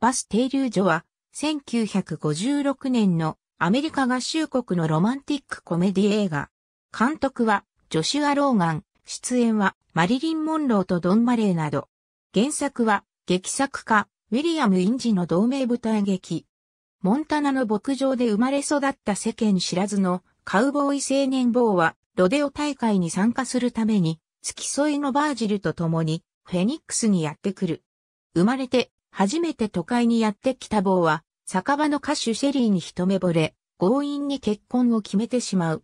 バス停留所は、1956年のアメリカ合衆国のロマンティックコメディ映画。監督はジョシュア・ローガン、出演はマリリン・モンローとドン・マレーなど。原作は劇作家ウィリアム・インジの同名舞台劇。モンタナの牧場で生まれ育った世間知らずのカウボーイ青年坊はロデオ大会に参加するために付き添いのバージルと共にフェニックスにやってくる。生まれて初めて都会にやってきた坊は、酒場の歌手シェリーに一目惚れ、強引に結婚を決めてしまう。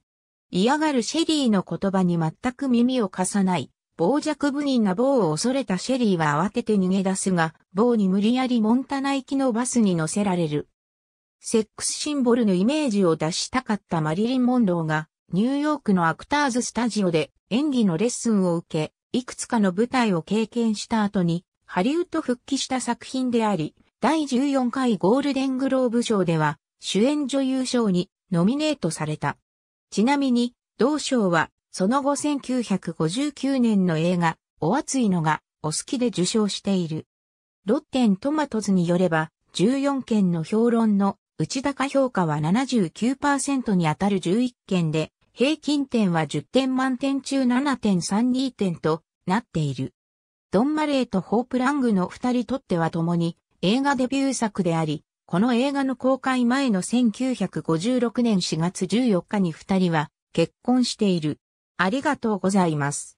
嫌がるシェリーの言葉に全く耳を貸さない、傍若無人な某を恐れたシェリーは慌てて逃げ出すが、某に無理やりモンタナ行きのバスに乗せられる。セックスシンボルのイメージを出したかったマリリン・モンローが、ニューヨークのアクターズスタジオで演技のレッスンを受け、いくつかの舞台を経験した後に、ハリウッド復帰した作品であり、第14回ゴールデングローブ賞では主演女優賞にノミネートされた。ちなみに、同賞はその後1959年の映画、お熱いのがお好きで受賞している。ロッテントマトズによれば、14件の評論の内高評価は79%に当たる11件で、平均点は10点満点中7.32点となっている。ドン・マレーとホープラングの二人とっては共に映画デビュー作であり、この映画の公開前の1956年4月14日に二人は結婚している。ありがとうございます。